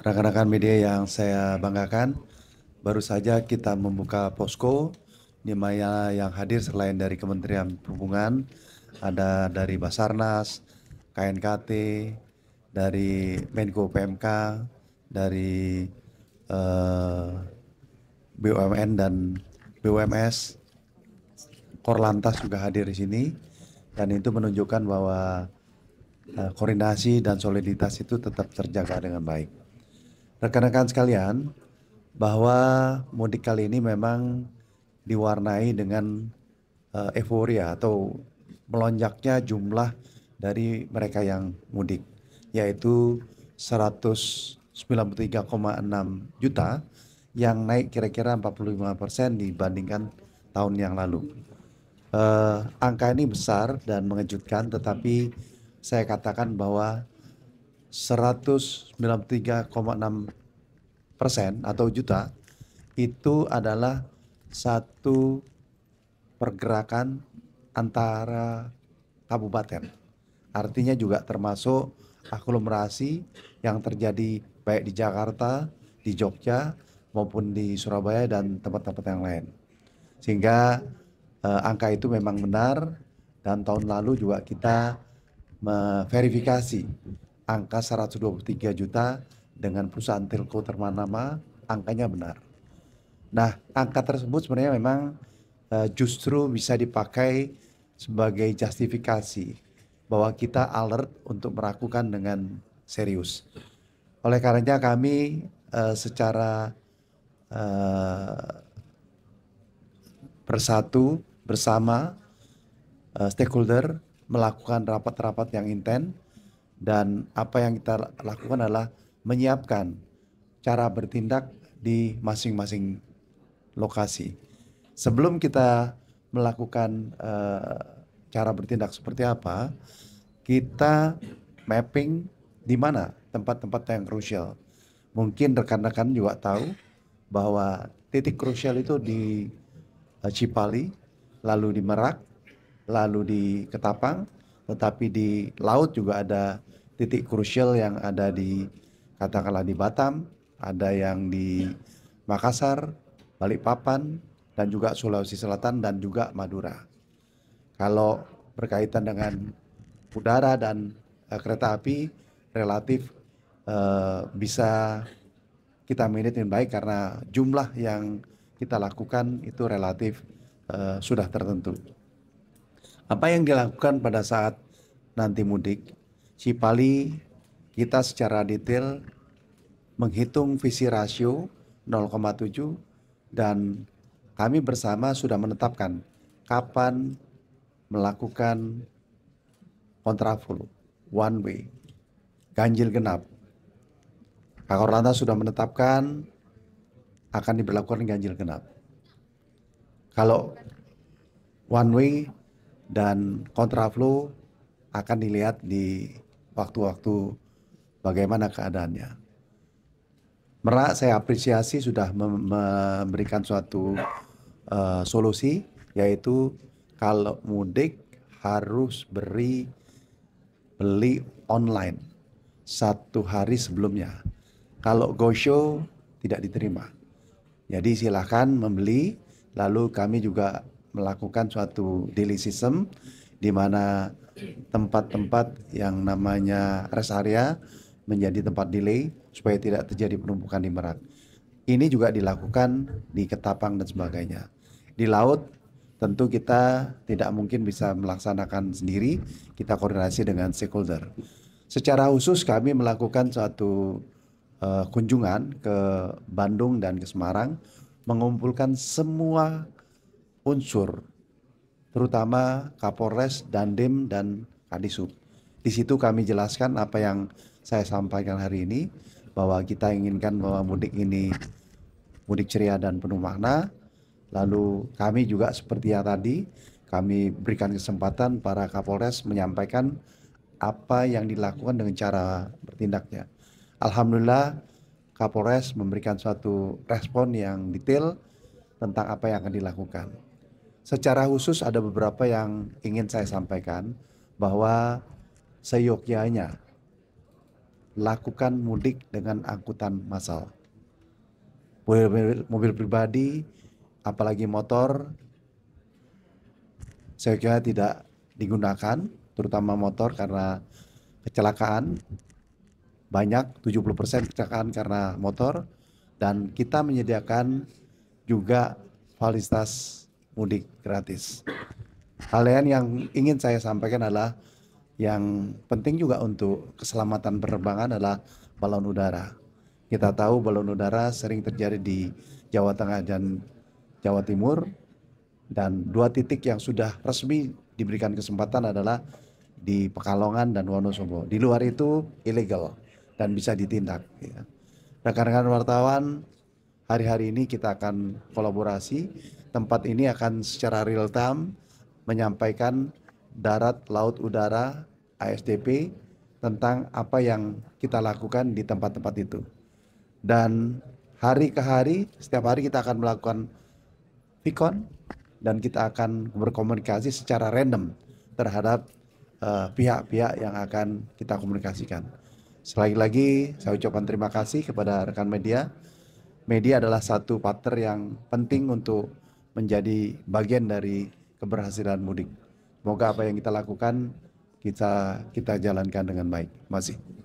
rekan-rekan media yang saya banggakan, baru saja kita membuka posko di Maya yang hadir selain dari Kementerian Perhubungan, ada dari Basarnas, KNKT, dari Menko PMK, dari eh, BUMN dan BUMS, Korlantas juga hadir di sini, dan itu menunjukkan bahwa eh, koordinasi dan soliditas itu tetap terjaga dengan baik. Rekan-rekan sekalian, bahwa mudik kali ini memang diwarnai dengan uh, euforia atau melonjaknya jumlah dari mereka yang mudik, yaitu 193,6 juta yang naik kira-kira 45 persen dibandingkan tahun yang lalu. Uh, angka ini besar dan mengejutkan, tetapi saya katakan bahwa 193,6 persen atau juta itu adalah satu pergerakan antara kabupaten. Artinya juga termasuk aglomerasi yang terjadi baik di Jakarta, di Jogja, maupun di Surabaya dan tempat-tempat yang lain. Sehingga eh, angka itu memang benar dan tahun lalu juga kita verifikasi angka 123 juta dengan perusahaan telco termanama angkanya benar. Nah, angka tersebut sebenarnya memang uh, justru bisa dipakai sebagai justifikasi bahwa kita alert untuk melakukan dengan serius. Oleh karenanya kami uh, secara uh, bersatu bersama uh, stakeholder melakukan rapat-rapat yang intens dan apa yang kita lakukan adalah menyiapkan cara bertindak di masing-masing lokasi. Sebelum kita melakukan uh, cara bertindak seperti apa, kita mapping di mana tempat-tempat yang krusial. Mungkin rekan-rekan juga tahu bahwa titik krusial itu di uh, Cipali, lalu di Merak, lalu di Ketapang, tetapi di laut juga ada titik krusial yang ada di katakanlah di Batam, ada yang di Makassar, Balikpapan, dan juga Sulawesi Selatan dan juga Madura. Kalau berkaitan dengan udara dan uh, kereta api relatif uh, bisa kita manage dengan baik karena jumlah yang kita lakukan itu relatif uh, sudah tertentu. Apa yang dilakukan pada saat nanti mudik Cipali kita secara detail menghitung visi rasio 0,7 dan kami bersama sudah menetapkan kapan melakukan kontraflow, one way, ganjil genap. Kakor Lantas sudah menetapkan akan diberlakukan ganjil genap. Kalau one way dan kontraflow akan dilihat di waktu-waktu bagaimana keadaannya. Merak saya apresiasi sudah memberikan suatu uh, solusi yaitu kalau mudik harus beri beli online satu hari sebelumnya. Kalau go show tidak diterima. Jadi silahkan membeli lalu kami juga melakukan suatu daily system di mana tempat-tempat yang namanya rest area menjadi tempat delay supaya tidak terjadi penumpukan di Merak. Ini juga dilakukan di Ketapang dan sebagainya. Di laut tentu kita tidak mungkin bisa melaksanakan sendiri, kita koordinasi dengan stakeholder. Secara khusus kami melakukan suatu uh, kunjungan ke Bandung dan ke Semarang mengumpulkan semua unsur terutama Kapolres, Dandim, dan Kadisub. Di situ kami jelaskan apa yang saya sampaikan hari ini, bahwa kita inginkan bahwa mudik ini mudik ceria dan penuh makna. Lalu kami juga seperti yang tadi, kami berikan kesempatan para Kapolres menyampaikan apa yang dilakukan dengan cara bertindaknya. Alhamdulillah Kapolres memberikan suatu respon yang detail tentang apa yang akan dilakukan. Secara khusus ada beberapa yang ingin saya sampaikan bahwa seyogyanya lakukan mudik dengan angkutan massal. Mobil, mobil pribadi, apalagi motor, seyogyanya tidak digunakan, terutama motor karena kecelakaan banyak 70% kecelakaan karena motor dan kita menyediakan juga fasilitas mudik gratis. Hal yang ingin saya sampaikan adalah yang penting juga untuk keselamatan penerbangan adalah balon udara. Kita tahu balon udara sering terjadi di Jawa Tengah dan Jawa Timur dan dua titik yang sudah resmi diberikan kesempatan adalah di Pekalongan dan Wonosobo. Di luar itu ilegal dan bisa ditindak. Ya. Rekan-rekan wartawan, hari-hari ini kita akan kolaborasi tempat ini akan secara real time menyampaikan darat, laut, udara, ASDP tentang apa yang kita lakukan di tempat-tempat itu. Dan hari ke hari, setiap hari kita akan melakukan pikon dan kita akan berkomunikasi secara random terhadap eh, pihak-pihak uh, yang akan kita komunikasikan. Selagi lagi saya ucapkan terima kasih kepada rekan media. Media adalah satu partner yang penting untuk menjadi bagian dari keberhasilan mudik. Semoga apa yang kita lakukan kita kita jalankan dengan baik. Masih.